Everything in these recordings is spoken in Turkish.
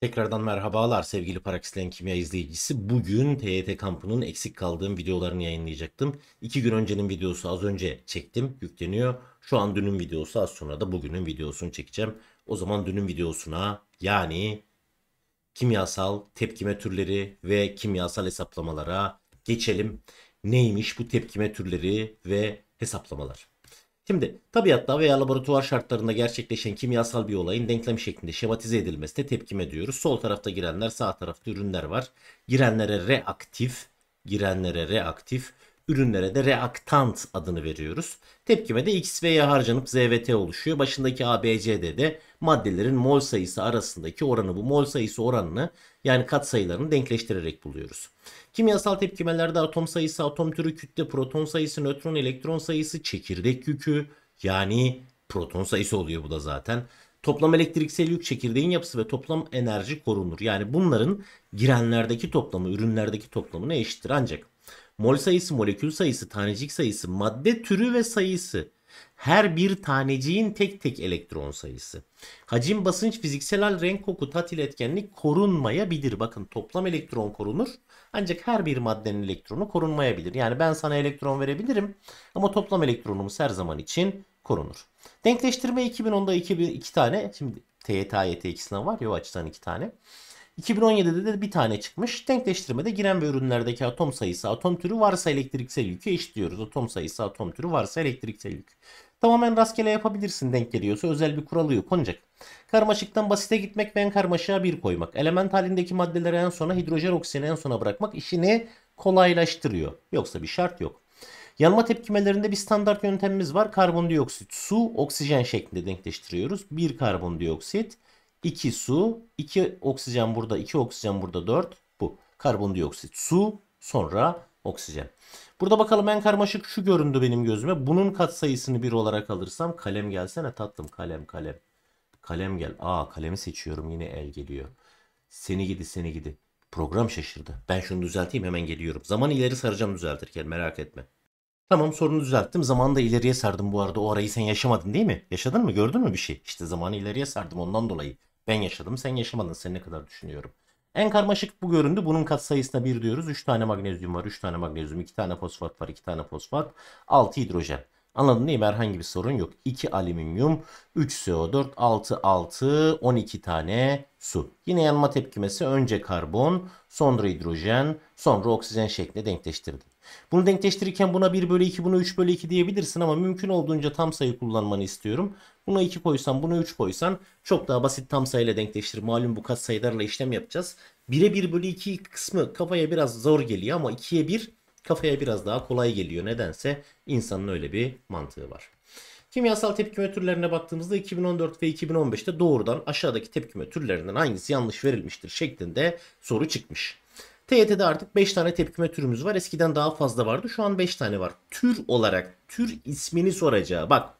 Tekrardan merhabalar sevgili Paraksilen Kimya izleyicisi. Bugün TYT kampının eksik kaldığım videolarını yayınlayacaktım. İki gün öncenin videosu az önce çektim, yükleniyor. Şu an dünün videosu az sonra da bugünün videosunu çekeceğim. O zaman dünün videosuna yani kimyasal tepkime türleri ve kimyasal hesaplamalara geçelim. Neymiş bu tepkime türleri ve hesaplamalar? Şimdi tabiatta veya laboratuvar şartlarında gerçekleşen kimyasal bir olayın denklem şeklinde şematize edilmesine tepkime diyoruz. Sol tarafta girenler sağ tarafta ürünler var. Girenlere reaktif, girenlere reaktif, ürünlere de reaktant adını veriyoruz. Tepkime de X ve Y harcanıp ZVT oluşuyor. Başındaki A, B, C, D de maddelerin mol sayısı arasındaki oranı bu mol sayısı oranını yani katsayılarını denkleştirerek buluyoruz. Kimyasal tepkimelerde atom sayısı, atom türü, kütle, proton sayısı, nötron, elektron sayısı, çekirdek yükü yani proton sayısı oluyor bu da zaten. Toplam elektriksel yük çekirdeğin yapısı ve toplam enerji korunur. Yani bunların girenlerdeki toplamı, ürünlerdeki toplamına eşittir. Ancak mol sayısı, molekül sayısı, tanecik sayısı, madde türü ve sayısı her bir taneciğin tek tek elektron sayısı. Hacim, basınç, fiziksel renk, koku, tatil etkenlik korunmayabilir. Bakın toplam elektron korunur. Ancak her bir maddenin elektronu korunmayabilir. Yani ben sana elektron verebilirim ama toplam elektronumuz her zaman için korunur. Denkleştirme 2010'da 2, tane. Şimdi TYT, AYT ikisinden var ya o açıdan 2 tane. 2017'de de bir tane çıkmış. Denkleştirmede giren ve ürünlerdeki atom sayısı atom türü varsa elektriksel yükü eşitliyoruz. Atom sayısı atom türü varsa elektriksel yük. Tamamen rastgele yapabilirsin denk geliyorsa özel bir kuralı yok ancak. Karmaşıktan basite gitmek ve en karmaşığa bir koymak. Element halindeki maddeleri en sona hidrojen oksijeni en sona bırakmak işini kolaylaştırıyor. Yoksa bir şart yok. Yanma tepkimelerinde bir standart yöntemimiz var. Karbondioksit, su, oksijen şeklinde denkleştiriyoruz. Bir karbondioksit, iki su, iki oksijen burada, iki oksijen burada dört. bu. Karbondioksit, su, sonra oksijen. Burada bakalım en karmaşık şu göründü benim gözüme. Bunun katsayısını bir olarak alırsam kalem gelsene tatlım kalem kalem. Kalem gel. Aa kalemi seçiyorum yine el geliyor. Seni gidi seni gidi. Program şaşırdı. Ben şunu düzelteyim hemen geliyorum. Zaman ileri saracağım düzeltirken merak etme. Tamam sorunu düzelttim. Zamanı da ileriye sardım bu arada. O arayı sen yaşamadın değil mi? Yaşadın mı? Gördün mü bir şey? İşte zamanı ileriye sardım ondan dolayı. Ben yaşadım sen yaşamadın. Seni ne kadar düşünüyorum. En karmaşık bu göründü. Bunun kat sayısına 1 diyoruz. 3 tane magnezyum var. 3 tane magnezyum. 2 tane fosfat var. 2 tane fosfat. 6 hidrojen. Anladın değil mi? Herhangi bir sorun yok. 2 alüminyum, 3 CO4, 6 6, 12 tane su. Yine yanma tepkimesi önce karbon, sonra hidrojen, sonra oksijen şeklinde denkleştirdik. Bunu denkleştirirken buna 1 bölü 2 buna 3 bölü 2 diyebilirsin ama mümkün olduğunca tam sayı kullanmanı istiyorum. Buna 2 koysan buna 3 koysan çok daha basit tam sayıyla denkleştir. Malum bu kat sayılarla işlem yapacağız. 1'e 1 bölü 2 kısmı kafaya biraz zor geliyor ama 2'ye 1 kafaya biraz daha kolay geliyor. Nedense insanın öyle bir mantığı var. Kimyasal tepkime türlerine baktığımızda 2014 ve 2015'te doğrudan aşağıdaki tepkime türlerinden hangisi yanlış verilmiştir şeklinde soru çıkmış. TYT'de artık 5 tane tepkime türümüz var. Eskiden daha fazla vardı. Şu an 5 tane var. Tür olarak tür ismini soracağı. Bak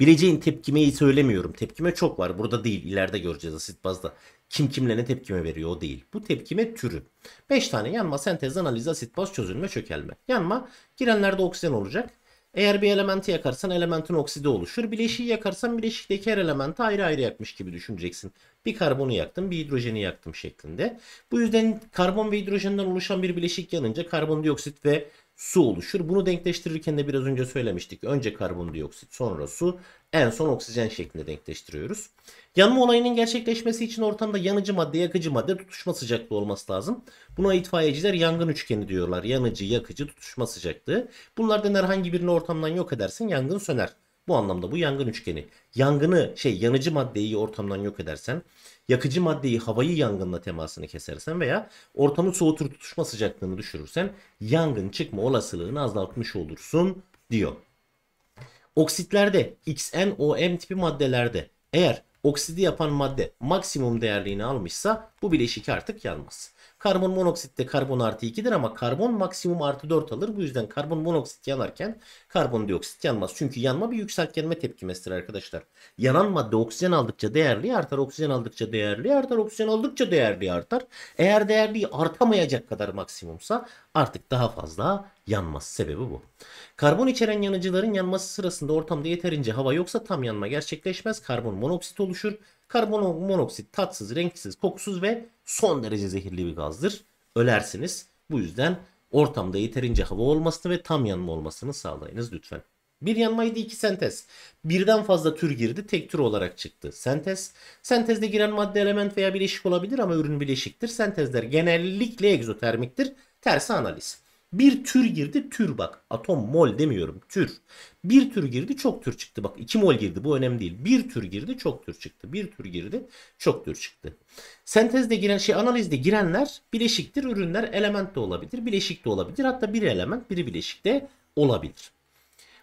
bileceğin tepkimeyi söylemiyorum. Tepkime çok var. Burada değil. İleride göreceğiz asit bazda. Kim kimle ne tepkime veriyor o değil. Bu tepkime türü. 5 tane yanma, sentez, analiz, asit baz, çözülme, çökelme. Yanma girenlerde oksijen olacak. Eğer bir elementi yakarsan elementin oksidi oluşur. Bileşiği yakarsan bileşikteki her elementi ayrı ayrı yakmış gibi düşüneceksin. Bir karbonu yaktım bir hidrojeni yaktım şeklinde. Bu yüzden karbon ve hidrojenden oluşan bir bileşik yanınca karbondioksit ve su oluşur. Bunu denkleştirirken de biraz önce söylemiştik. Önce karbondioksit sonra su en son oksijen şeklinde denkleştiriyoruz. Yanma olayının gerçekleşmesi için ortamda yanıcı madde yakıcı madde tutuşma sıcaklığı olması lazım. Buna itfaiyeciler yangın üçgeni diyorlar. Yanıcı yakıcı tutuşma sıcaklığı. Bunlardan herhangi birini ortamdan yok edersin yangın söner. Bu anlamda bu yangın üçgeni. Yangını şey yanıcı maddeyi ortamdan yok edersen, yakıcı maddeyi havayı yangınla temasını kesersen veya ortamı soğutur tutuşma sıcaklığını düşürürsen yangın çıkma olasılığını azaltmış olursun diyor. Oksitlerde XNOM tipi maddelerde eğer oksidi yapan madde maksimum değerliğini almışsa bu bileşik artık yanmaz. Karbon monoksit de karbon artı 2'dir ama karbon maksimum artı 4 alır. Bu yüzden karbon monoksit yanarken karbondioksit yanmaz. Çünkü yanma bir yükseltgenme tepkimesidir arkadaşlar. Yanan madde oksijen aldıkça değerli artar, oksijen aldıkça değerli artar, oksijen aldıkça değerli artar. Eğer değerli artamayacak kadar maksimumsa artık daha fazla yanmaz. Sebebi bu. Karbon içeren yanıcıların yanması sırasında ortamda yeterince hava yoksa tam yanma gerçekleşmez. Karbon monoksit oluşur. Karbon monoksit tatsız, renksiz, kokusuz ve son derece zehirli bir gazdır. Ölersiniz. Bu yüzden ortamda yeterince hava olmasını ve tam yanma olmasını sağlayınız lütfen. Bir yanmaydı iki sentez. Birden fazla tür girdi tek tür olarak çıktı. Sentez. Sentezde giren madde element veya bileşik olabilir ama ürün bileşiktir. Sentezler genellikle egzotermiktir. Tersi analiz. Bir tür girdi tür bak. Atom mol demiyorum tür. Bir tür girdi çok tür çıktı. Bak iki mol girdi bu önemli değil. Bir tür girdi çok tür çıktı. Bir tür girdi çok tür çıktı. Sentezde giren şey analizde girenler bileşiktir. Ürünler element de olabilir. Bileşik de olabilir. Hatta bir element biri bileşik de olabilir.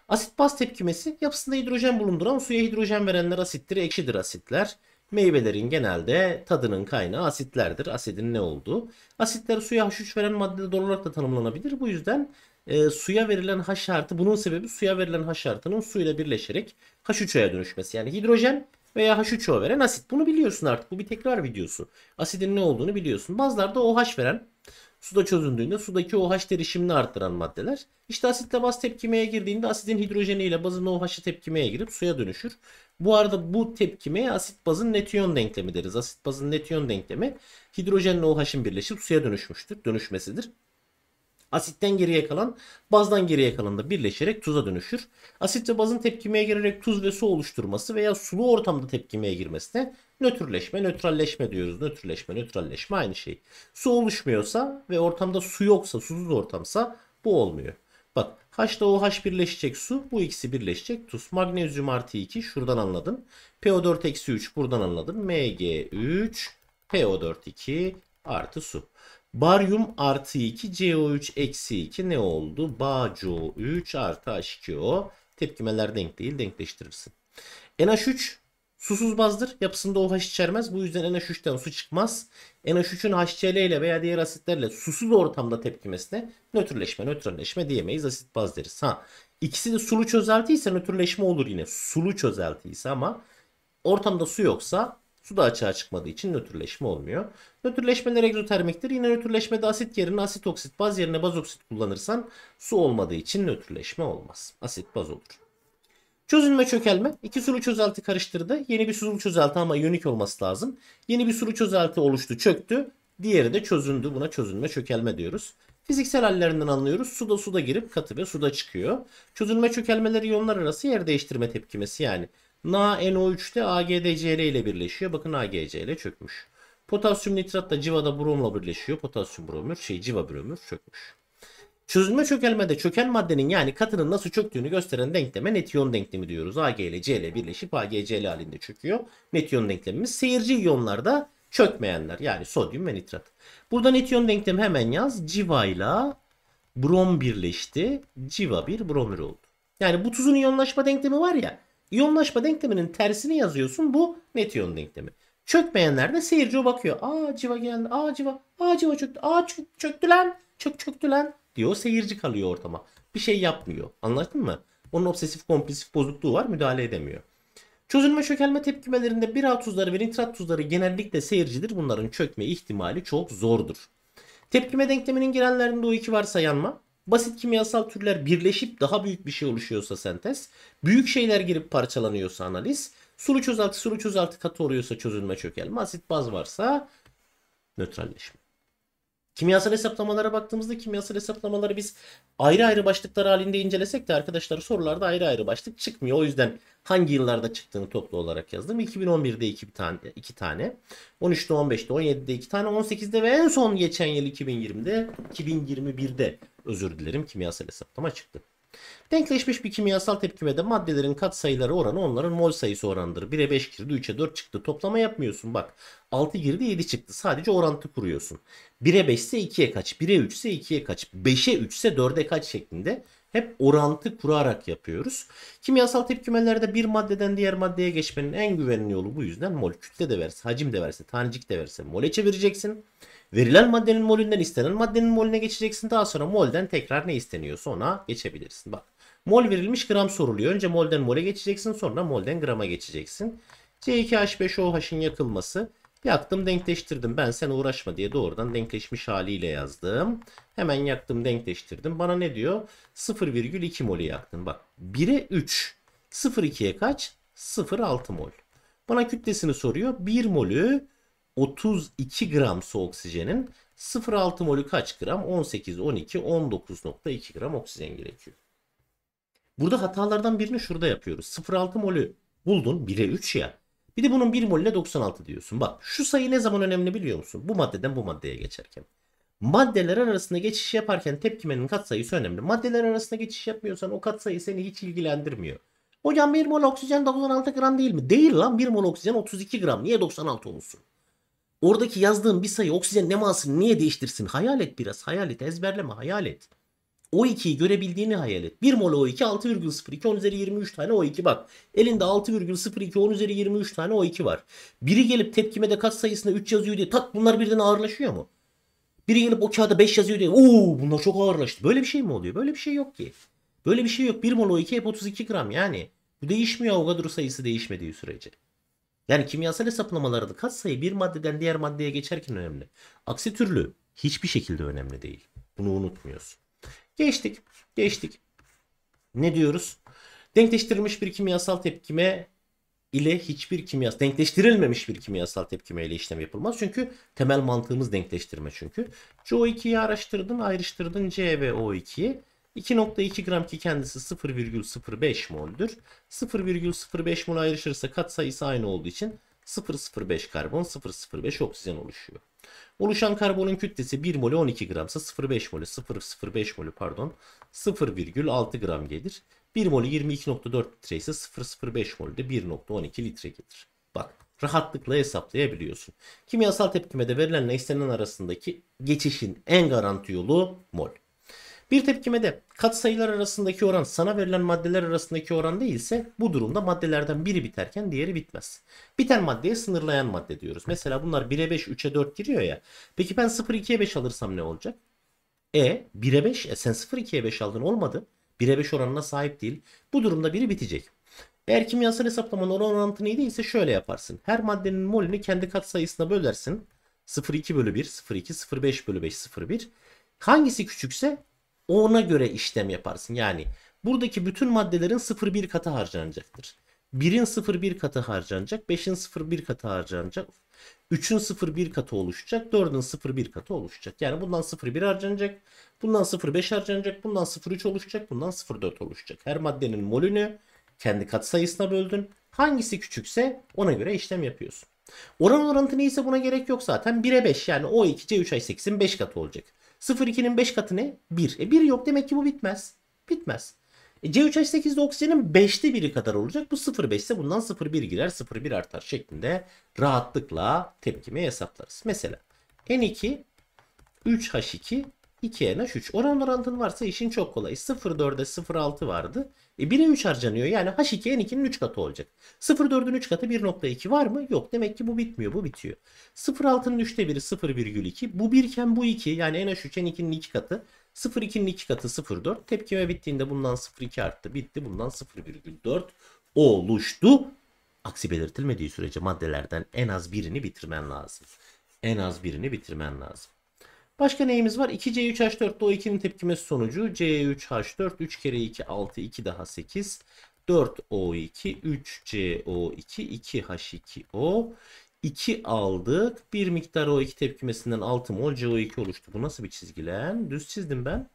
Asit baz tepkimesi yapısında hidrojen bulunduran suya hidrojen verenler asittir, ekşidir asitler. Meyvelerin genelde tadının kaynağı asitlerdir. Asidin ne olduğu. Asitler suya H3 veren madde olarak da tanımlanabilir. Bu yüzden e, suya verilen H artı bunun sebebi suya verilen H artının suyla birleşerek H3O'ya dönüşmesi. Yani hidrojen veya H3O veren asit. Bunu biliyorsun artık. Bu bir tekrar videosu. Asidin ne olduğunu biliyorsun. Bazılarda OH veren suda çözündüğünde sudaki OH derişimini arttıran maddeler. İşte asitle baz tepkimeye girdiğinde asidin hidrojeniyle bazın OH'ı tepkimeye girip suya dönüşür. Bu arada bu tepkimeye asit bazın netiyon denklemi deriz. Asit bazın netiyon denklemi hidrojenle OH'ın birleşip suya dönüşmüştür, dönüşmesidir. Asitten geriye kalan bazdan geriye kalan da birleşerek tuza dönüşür. Asit ve bazın tepkimeye girerek tuz ve su oluşturması veya sulu ortamda tepkimeye girmesine nötrleşme, nötralleşme diyoruz. Nötrleşme, nötralleşme aynı şey. Su oluşmuyorsa ve ortamda su yoksa, susuz ortamsa bu olmuyor. Bak H2OH birleşecek su. Bu ikisi birleşecek tuz. Magnezyum artı 2 şuradan anladın. PO4 eksi 3 buradan anladın. Mg3 PO4 2 artı su. Baryum artı 2 CO3 eksi 2 ne oldu? BaCO3 artı H2O. Tepkimeler denk değil denkleştirirsin. NH3 susuz bazdır. Yapısında OH içermez. Bu yüzden NH3'ten su çıkmaz. NH3'ün HCl ile veya diğer asitlerle susuz ortamda tepkimesine nötrleşme, nötralleşme diyemeyiz. Asit baz deriz. Ha. İkisi de sulu çözeltiyse nötrleşme olur yine. Sulu çözeltiyse ama ortamda su yoksa Su da açığa çıkmadığı için nötrleşme olmuyor. Nötrleşmeler egzotermiktir. Yine nötrleşmede asit yerine asit oksit, baz yerine baz oksit kullanırsan su olmadığı için nötrleşme olmaz. Asit baz olur. Çözünme çökelme. İki sulu çözelti karıştırdı. Yeni bir sulu çözelti ama iyonik olması lazım. Yeni bir sulu çözelti oluştu çöktü. Diğeri de çözündü. Buna çözünme çökelme diyoruz. Fiziksel hallerinden anlıyoruz. Suda suda girip katı ve suda çıkıyor. Çözünme çökelmeleri iyonlar arası yer değiştirme tepkimesi yani. Na NO3'te AgDCl ile birleşiyor. Bakın AgCl çökmüş. Potasyum nitrat da civada bromla birleşiyor. Potasyum bromür şey civa bromür çökmüş. Çözünme çökelmede çöken maddenin yani katının nasıl çöktüğünü gösteren denkleme netiyon denklemi diyoruz. Ag ile Cl birleşip AgCl halinde çöküyor. Netiyon denklemimiz seyirci iyonlarda çökmeyenler yani sodyum ve nitrat. Burada netiyon denklemi hemen yaz. Civa ile brom birleşti. Civa bir bromür oldu. Yani bu tuzun iyonlaşma denklemi var ya Yonlaşma denkleminin tersini yazıyorsun. Bu net iyon denklemi. Çökmeyenler de seyirci bakıyor. Aa civa geldi. Aa civa. Aa civa çöktü. Aa çök, çöktü lan. Çök çöktü lan diyor. Seyirci kalıyor ortama. Bir şey yapmıyor. Anladın mı? Onun obsesif kompulsif bozukluğu var. Müdahale edemiyor. Çözülme çökelme tepkimelerinde bir A tuzları ve nitrat tuzları genellikle seyircidir. Bunların çökme ihtimali çok zordur. Tepkime denkleminin girenlerinde o iki varsa yanma basit kimyasal türler birleşip daha büyük bir şey oluşuyorsa sentez, büyük şeyler girip parçalanıyorsa analiz, sulu çözelti sulu çözelti katı oluyorsa çözülme çökelme, asit baz varsa nötralleşme. Kimyasal hesaplamalara baktığımızda kimyasal hesaplamaları biz ayrı ayrı başlıklar halinde incelesek de arkadaşlar sorularda ayrı ayrı başlık çıkmıyor. O yüzden hangi yıllarda çıktığını toplu olarak yazdım. 2011'de 2 tane, iki tane 13'te 15'te 17'de 2 tane 18'de ve en son geçen yıl 2020'de 2021'de özür dilerim kimyasal hesaplama çıktı. Denkleşmiş bir kimyasal tepkimede maddelerin katsayıları oranı onların mol sayısı oranıdır. 1'e 5 girdi 3'e 4 çıktı. Toplama yapmıyorsun bak. 6 girdi 7 çıktı. Sadece orantı kuruyorsun. 1'e 5 ise 2'ye kaç? 1'e 3 ise 2'ye kaç? 5'e 3 ise 4'e kaç şeklinde hep orantı kurarak yapıyoruz. Kimyasal tepkimelerde bir maddeden diğer maddeye geçmenin en güvenli yolu bu yüzden mol. Kütle de verse, hacim de verse, tanecik de verse mole çevireceksin. Verilen maddenin molünden istenen maddenin molüne geçeceksin. Daha sonra molden tekrar ne isteniyorsa ona geçebilirsin. Bak mol verilmiş gram soruluyor. Önce molden mole geçeceksin sonra molden grama geçeceksin. C2H5OH'ın yakılması Yaktım denkleştirdim ben sen uğraşma diye doğrudan denkleşmiş haliyle yazdım. Hemen yaktım denkleştirdim. Bana ne diyor? 0,2 mol'ü yaktın. Bak 1'e 3. 0,2'ye kaç? 0,6 mol. Bana kütlesini soruyor. 1 mol'ü 32 gram gramsı oksijenin 0,6 mol'ü kaç gram? 18, 12, 19.2 gram oksijen gerekiyor. Burada hatalardan birini şurada yapıyoruz. 0,6 mol'ü buldun 1'e 3 ya. Bir de bunun 1 molüne 96 diyorsun. Bak şu sayı ne zaman önemli biliyor musun? Bu maddeden bu maddeye geçerken. Maddeler arasında geçiş yaparken tepkimenin katsayısı önemli. Maddeler arasında geçiş yapmıyorsan o katsayı seni hiç ilgilendirmiyor. Hocam 1 mol oksijen 96 gram değil mi? Değil lan 1 mol oksijen 32 gram. Niye 96 olsun? Oradaki yazdığın bir sayı oksijen nemasını niye değiştirsin? Hayal et biraz. Hayal et. Ezberleme. Hayal et. O2'yi görebildiğini hayal et. 1 mol O2 6,02 10 üzeri 23 tane O2 bak. Elinde 6,02 10 üzeri 23 tane O2 var. Biri gelip tepkimede kat sayısında 3 yazıyor diye tak bunlar birden ağırlaşıyor mu? Biri gelip o kağıda 5 yazıyor diye ooo bunlar çok ağırlaştı. Böyle bir şey mi oluyor? Böyle bir şey yok ki. Böyle bir şey yok. 1 mol O2 hep 32 gram yani. Bu değişmiyor Avogadro sayısı değişmediği sürece. Yani kimyasal hesaplamalarda kat sayı bir maddeden diğer maddeye geçerken önemli. Aksi türlü hiçbir şekilde önemli değil. Bunu unutmuyorsun. Geçtik. Geçtik. Ne diyoruz? Denkleştirilmiş bir kimyasal tepkime ile hiçbir kimya denkleştirilmemiş bir kimyasal tepkime ile işlem yapılmaz. Çünkü temel mantığımız denkleştirme çünkü. CO2'yi araştırdın, ayrıştırdın C ve O2'yi. 2.2 gram ki kendisi 0,05 moldür. 0,05 mol ayrışırsa katsayısı aynı olduğu için 0,05 karbon 0,05 oksijen oluşuyor. Oluşan karbonun kütlesi 1 molü 12 gramsa 0,5 molü 0,05 molü pardon 0,6 gram gelir. 1 molü 22.4 litre ise 0,05 molü de 1.12 litre gelir. Bak rahatlıkla hesaplayabiliyorsun. Kimyasal tepkimede verilenle istenen arasındaki geçişin en garanti yolu mol. Bir tepkimede kat sayılar arasındaki oran sana verilen maddeler arasındaki oran değilse bu durumda maddelerden biri biterken diğeri bitmez. Biten maddeye sınırlayan madde diyoruz. Mesela bunlar 1'e 5, 3'e 4 giriyor ya. Peki ben 0, 2'ye 5 alırsam ne olacak? E 1'e 5, e sen 0, 2'ye 5 aldın olmadı. 1'e 5 oranına sahip değil. Bu durumda biri bitecek. Eğer kimyasal hesaplamanın oran orantı neydi ise şöyle yaparsın. Her maddenin molünü kendi kat sayısına bölersin. 0,2 bölü 1, 0,2, 0,5 bölü 5, 0,1. Hangisi küçükse ona göre işlem yaparsın. Yani buradaki bütün maddelerin 0,1 katı harcanacaktır. 1'in 0,1 katı harcanacak. 5'in 0,1 katı harcanacak. 3'ün 0,1 katı oluşacak. 4'ün 0,1 katı oluşacak. Yani bundan 0,1 harcanacak. Bundan 0,5 harcanacak. Bundan 0,3 oluşacak. Bundan 0,4 oluşacak. Her maddenin molünü kendi katsayısına böldün. Hangisi küçükse ona göre işlem yapıyorsun. Oran orantı neyse buna gerek yok zaten. 1'e 5 yani O2 C3H8'in 5 katı olacak. 0 2'nin 5 katı ne? 1. E 1 yok demek ki bu bitmez. Bitmez. E C3H8'de oksijenin 5'te 1'i kadar olacak. Bu 0,5 ise bundan 0,1 girer 0,1 artar şeklinde rahatlıkla tepkimi hesaplarız. Mesela N2 3H2 2'ye naş 3. Oran orantın varsa işin çok kolay. 0,4'e 0,6 vardı. E 1'e 3 harcanıyor. Yani H2N2'nin 3 katı olacak. 0,4'ün 3 katı 1,2 var mı? Yok. Demek ki bu bitmiyor. Bu bitiyor. 0,6'nın 3'te 1'i 0,2. Bu 1 iken bu 2. Yani NH3 N2'nin 2 katı. 0,2'nin 2 katı 0,4. Tepkime bittiğinde bundan 0,2 arttı. Bitti. Bundan 0,4 oluştu. Aksi belirtilmediği sürece maddelerden en az birini bitirmen lazım. En az birini bitirmen lazım. Başka neyimiz var? 2C3H4'te o 2'nin tepkimesi sonucu C3H4 3 kere 2 6 2 daha 8 4O2 3CO2 2H2O 2 aldık. Bir miktar O2 tepkimesinden 6 mol CO2 oluştu. Bu nasıl bir çizgilen? Düz çizdim ben.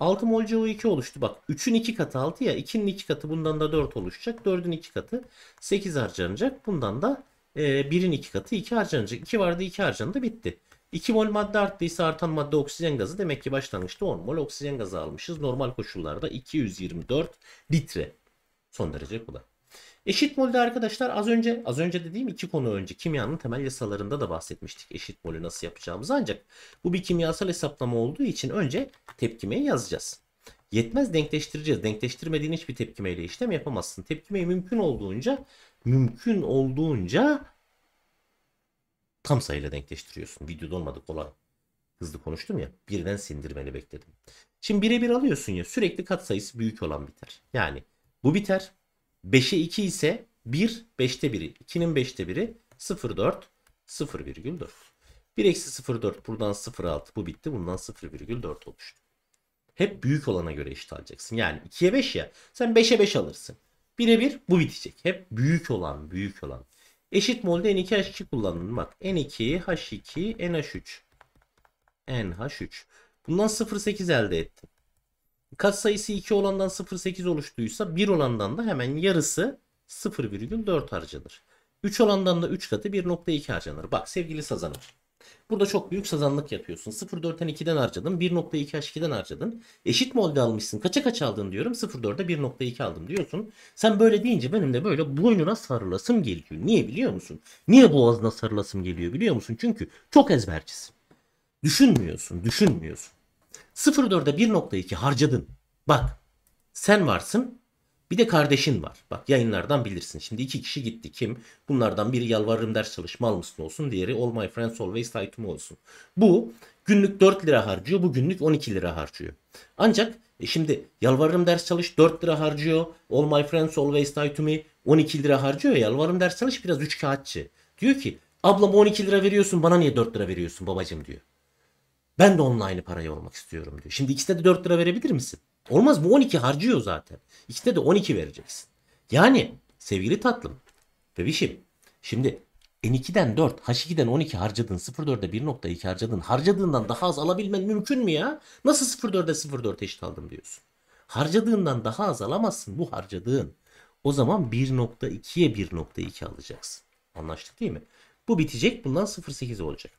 6 mol CO2 oluştu. Bak 3'ün 2 katı 6 ya. 2'nin 2 katı bundan da 4 oluşacak. 4'ün 2 katı 8 harcanacak. Bundan da 1'in 2 katı 2 harcanacak. 2 vardı 2 harcandı bitti. 2 mol madde arttıysa artan madde oksijen gazı demek ki başlangıçta 10 mol oksijen gazı almışız. Normal koşullarda 224 litre. Son derece kolay. Eşit molde arkadaşlar az önce az önce dediğim iki konu önce kimyanın temel yasalarında da bahsetmiştik eşit molü nasıl yapacağımızı ancak bu bir kimyasal hesaplama olduğu için önce tepkimeyi yazacağız. Yetmez denkleştireceğiz. Denkleştirmediğin hiçbir tepkimeyle işlem yapamazsın. Tepkimeyi mümkün olduğunca mümkün olduğunca tam sayıyla denkleştiriyorsun. Videoda olmadı kolay. Hızlı konuştum ya. Birden sindirmeni bekledim. Şimdi birebir alıyorsun ya sürekli katsayısı büyük olan biter. Yani bu biter. 5'e 2 ise 1 5'te 1'i 2'nin 5'te 1'i 0 4 0,4. 1 eksi 0,4 buradan 0,6 bu bitti. Bundan 0,4 oluştu. Hep büyük olana göre eşit alacaksın. Yani 2'ye 5 ya sen 5'e 5 alırsın. Birebir bu bitecek. Hep büyük olan büyük olan. Eşit molde N2H2 kullanın. Bak N2, H2, NH3. NH3. Bundan 0.8 elde ettim. sayısı 2 olandan 0.8 oluştuysa 1 olandan da hemen yarısı 0,4 harcanır. 3 olandan da 3 katı 1.2 harcanır. Bak sevgili Sazanım. Burada çok büyük sazanlık yapıyorsun. 0.4'ten 2'den harcadın. 1.2 H2'den harcadın. Eşit molde almışsın. Kaça kaç aldın diyorum. 0.4'e 1.2 aldım diyorsun. Sen böyle deyince benim de böyle boynuna sarılasım geliyor. Niye biliyor musun? Niye boğazına sarılasım geliyor biliyor musun? Çünkü çok ezbercisin. Düşünmüyorsun. Düşünmüyorsun. 0.4'e 1.2 harcadın. Bak sen varsın bir de kardeşin var. Bak yayınlardan bilirsin. Şimdi iki kişi gitti. Kim? Bunlardan biri yalvarırım ders çalışma almışsın olsun. Diğeri all my friends always lie to me olsun. Bu günlük 4 lira harcıyor. Bu günlük 12 lira harcıyor. Ancak e şimdi yalvarırım ders çalış 4 lira harcıyor. All my friends always lie to me 12 lira harcıyor. Yalvarırım ders çalış biraz 3 kağıtçı. Diyor ki ablam 12 lira veriyorsun bana niye 4 lira veriyorsun babacım diyor. Ben de onunla aynı parayı olmak istiyorum diyor. Şimdi ikisine de 4 lira verebilir misin? Olmaz bu 12 harcıyor zaten. İkisine de 12 vereceksin. Yani sevgili tatlım, bebişim. Şimdi N2'den 4, H2'den 12 harcadın, 0.4'e 1.2 harcadın. Harcadığından daha az alabilmen mümkün mü ya? Nasıl 0.4'e 0.4 eşit aldım diyorsun. Harcadığından daha az alamazsın bu harcadığın. O zaman 1.2'ye 1.2 alacaksın. Anlaştık değil mi? Bu bitecek bundan 0.8 olacak.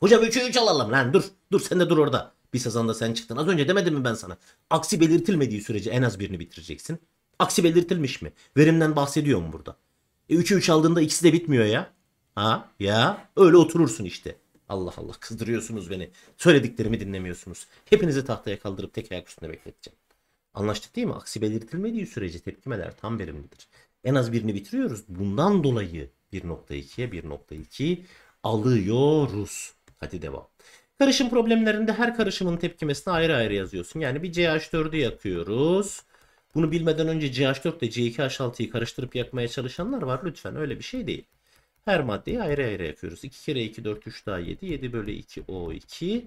Hocam 3'e 3 alalım lan dur. Dur sen de dur orada. Bir sezonda sen çıktın. Az önce demedim mi ben sana? Aksi belirtilmediği sürece en az birini bitireceksin. Aksi belirtilmiş mi? Verimden bahsediyor mu burada? E 3'ü 3 aldığında ikisi de bitmiyor ya. Ha ya öyle oturursun işte. Allah Allah kızdırıyorsunuz beni. Söylediklerimi dinlemiyorsunuz. Hepinizi tahtaya kaldırıp tek ayak üstünde bekleteceğim. Anlaştık değil mi? Aksi belirtilmediği sürece tepkimeler tam verimlidir. En az birini bitiriyoruz. Bundan dolayı 1.2'ye 1.2 alıyoruz. Hadi devam. Karışım problemlerinde her karışımın tepkimesini ayrı ayrı yazıyorsun. Yani bir CH4'ü yakıyoruz. Bunu bilmeden önce CH4 ile C2H6'yı karıştırıp yakmaya çalışanlar var. Lütfen öyle bir şey değil. Her maddeyi ayrı ayrı yakıyoruz. 2 kere 2 4 3 daha 7. 7 bölü 2 O2.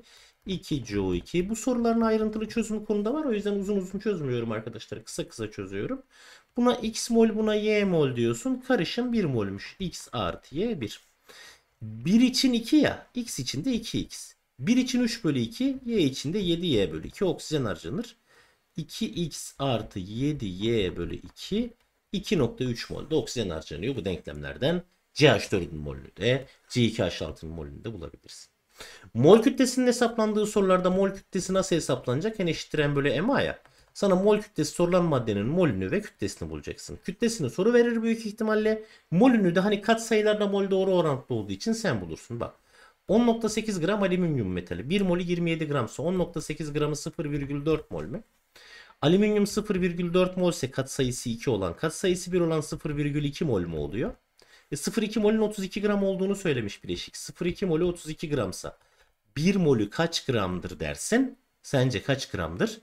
2 CO2. Bu soruların ayrıntılı çözümü konuda var. O yüzden uzun uzun çözmüyorum arkadaşlar. Kısa kısa çözüyorum. Buna x mol buna y mol diyorsun. Karışım 1 molmüş. x artı y 1. 1 için 2 ya. x için de 2x. 1 için 3 bölü 2. Y için de 7y bölü 2 oksijen harcanır. 2x artı 7y bölü 2 2.3 mol de oksijen harcanıyor bu denklemlerden. CH4'ün molünü de C2H6'nın molünü de bulabilirsin. Mol kütlesinin hesaplandığı sorularda mol kütlesi nasıl hesaplanacak? Yani eşittir M bölü MA ya. Sana mol kütlesi sorulan maddenin molünü ve kütlesini bulacaksın. Kütlesini soru verir büyük ihtimalle. Molünü de hani kat sayılarla mol doğru orantılı olduğu için sen bulursun. Bak 10.8 gram alüminyum metali. 1 molü 27 gramsa 10.8 gramı 0,4 mol mü? Alüminyum 0,4 mol ise sayısı 2 olan kat sayısı 1 olan 0,2 mol mu oluyor? E 0,2 molün 32 gram olduğunu söylemiş bileşik. 0,2 molü 32 gramsa 1 molü kaç gramdır dersin? Sence kaç gramdır?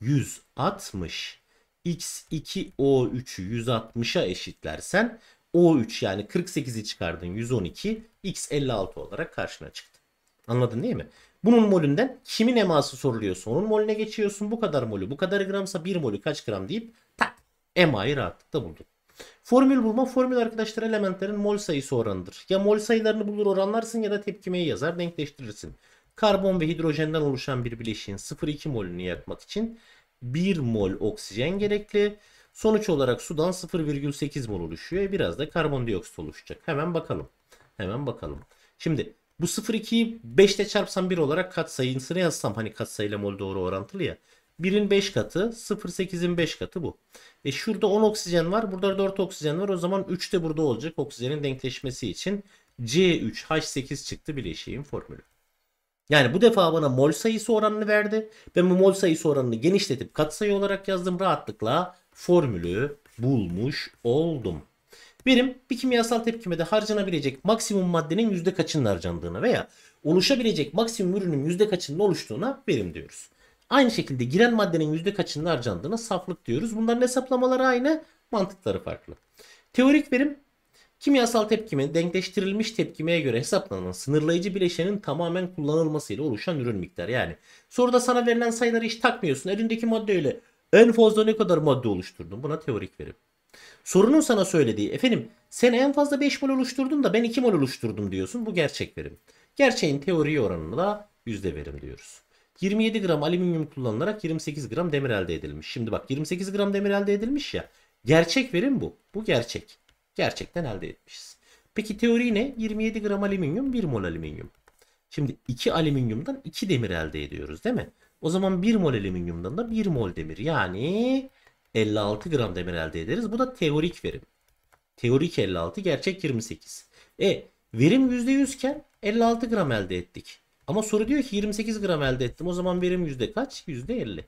160. X2O3'ü 160'a eşitlersen o3 yani 48'i çıkardın 112 x 56 olarak karşına çıktı. Anladın değil mi? Bunun molünden kimin eması soruluyorsa onun molüne geçiyorsun. Bu kadar molü bu kadar gramsa 1 molü kaç gram deyip tak emayı rahatlıkla buldun. Formül bulma. Formül arkadaşlar elementlerin mol sayısı oranıdır. Ya mol sayılarını bulur oranlarsın ya da tepkimeyi yazar denkleştirirsin. Karbon ve hidrojenden oluşan bir bileşiğin 0,2 molünü yakmak için 1 mol oksijen gerekli. Sonuç olarak sudan 0,8 mol oluşuyor. E, biraz da karbondioksit oluşacak. Hemen bakalım. Hemen bakalım. Şimdi bu 0,2'yi 5 ile çarpsam 1 olarak katsayısını yazsam hani katsayıyla mol doğru orantılı ya. 1'in 5 katı 0,8'in 5 katı bu. E şurada 10 oksijen var. Burada 4 oksijen var. O zaman 3 de burada olacak oksijenin denkleşmesi için. C3H8 çıktı bileşiğin formülü. Yani bu defa bana mol sayısı oranını verdi. Ben bu mol sayısı oranını genişletip katsayı olarak yazdım. Rahatlıkla formülü bulmuş oldum. Birim bir kimyasal tepkimede harcanabilecek maksimum maddenin yüzde kaçının harcandığına veya oluşabilecek maksimum ürünün yüzde kaçının oluştuğuna birim diyoruz. Aynı şekilde giren maddenin yüzde kaçının harcandığına saflık diyoruz. Bunların hesaplamaları aynı, mantıkları farklı. Teorik birim kimyasal tepkime denkleştirilmiş tepkimeye göre hesaplanan sınırlayıcı bileşenin tamamen kullanılmasıyla oluşan ürün miktarı. Yani soruda sana verilen sayıları hiç takmıyorsun. Elindeki maddeyle en fazla ne kadar madde oluşturdun? Buna teorik verim. Sorunun sana söylediği efendim sen en fazla 5 mol oluşturdun da ben 2 mol oluşturdum diyorsun. Bu gerçek verim. Gerçeğin teoriye oranını da yüzde verim diyoruz. 27 gram alüminyum kullanılarak 28 gram demir elde edilmiş. Şimdi bak 28 gram demir elde edilmiş ya. Gerçek verim bu. Bu gerçek. Gerçekten elde etmişiz. Peki teori ne? 27 gram alüminyum 1 mol alüminyum. Şimdi 2 alüminyumdan 2 demir elde ediyoruz değil mi? O zaman 1 mol alüminyumdan da 1 mol demir yani 56 gram demir elde ederiz. Bu da teorik verim. Teorik 56 gerçek 28. E verim %100 iken 56 gram elde ettik. Ama soru diyor ki 28 gram elde ettim. O zaman verim yüzde kaç? Yüzde 50.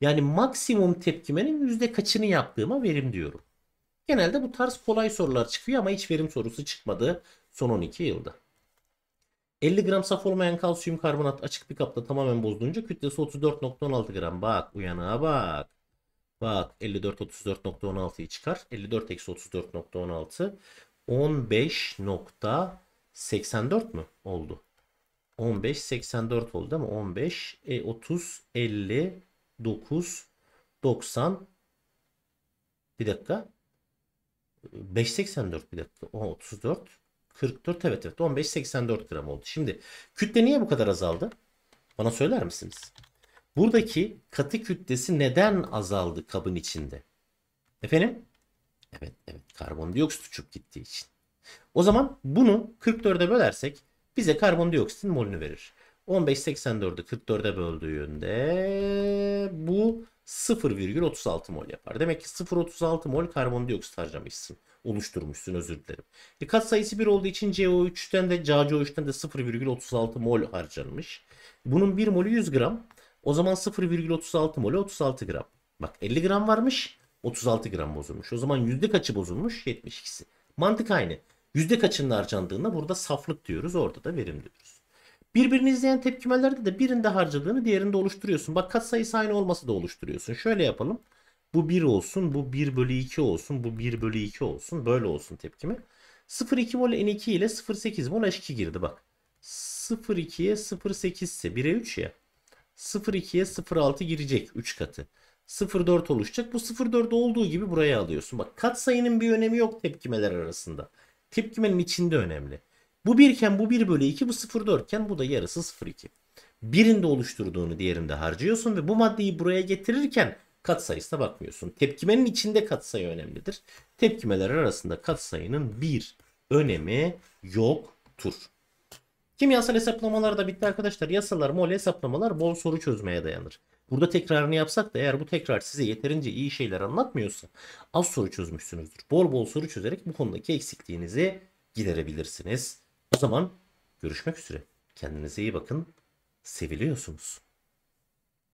Yani maksimum tepkimenin yüzde kaçını yaptığıma verim diyorum. Genelde bu tarz kolay sorular çıkıyor ama hiç verim sorusu çıkmadı son 12 yılda. 50 gram saf olmayan kalsiyum karbonat açık bir kapta tamamen bozulunca kütlesi 34.16 gram. Bak uyanığa bak. Bak 54 34.16'yı çıkar. 54 eksi 34.16 15.84 mü oldu? 15.84 84 oldu ama 15 e, 30 50 9 90 bir dakika 584 bir dakika o 34 44 evet evet 15 84 gram oldu. Şimdi kütle niye bu kadar azaldı? Bana söyler misiniz? Buradaki katı kütlesi neden azaldı kabın içinde? Efendim? Evet evet karbondioksit uçup gittiği için. O zaman bunu 44'e bölersek bize karbondioksitin molünü verir. 15.84'ü 44'e böldüğünde bu 0,36 mol yapar. Demek ki 0,36 mol karbondioksit harcamışsın. Oluşturmuşsun özür dilerim. E kat sayısı 1 olduğu için CO3'ten de CaCO3'ten de 0,36 mol harcanmış. Bunun 1 molü 100 gram. O zaman 0,36 molü 36 gram. Bak 50 gram varmış 36 gram bozulmuş. O zaman yüzde kaçı bozulmuş? 72'si. Mantık aynı. Yüzde kaçının harcandığında burada saflık diyoruz orada da verim diyoruz. Birbirini izleyen tepkimelerde de birinde harcadığını diğerinde oluşturuyorsun. Bak katsayısı aynı olması da oluşturuyorsun. Şöyle yapalım. Bu 1 olsun, bu 1 bölü 2 olsun, bu 1 bölü 2 olsun. Böyle olsun tepkimi. 0,2 mol N2 ile 0,8 mol H2 girdi bak. 0,2'ye 0,8 ise 1'e 3 ya. 0,2'ye 0,6 girecek 3 katı. 0,4 oluşacak. Bu 0,4 olduğu gibi buraya alıyorsun. Bak katsayının bir önemi yok tepkimeler arasında. Tepkimenin içinde önemli. Bu 1 iken bu 1 bölü 2 bu 0,4 iken bu da yarısı 0,2. Birinde oluşturduğunu diğerinde harcıyorsun ve bu maddeyi buraya getirirken kat sayısına bakmıyorsun. Tepkimenin içinde kat sayı önemlidir. Tepkimeler arasında kat sayının bir önemi yoktur. Kimyasal hesaplamalar da bitti arkadaşlar. Yasalar, mol hesaplamalar bol soru çözmeye dayanır. Burada tekrarını yapsak da eğer bu tekrar size yeterince iyi şeyler anlatmıyorsa az soru çözmüşsünüzdür. Bol bol soru çözerek bu konudaki eksikliğinizi giderebilirsiniz. O zaman görüşmek üzere. Kendinize iyi bakın. Seviliyorsunuz.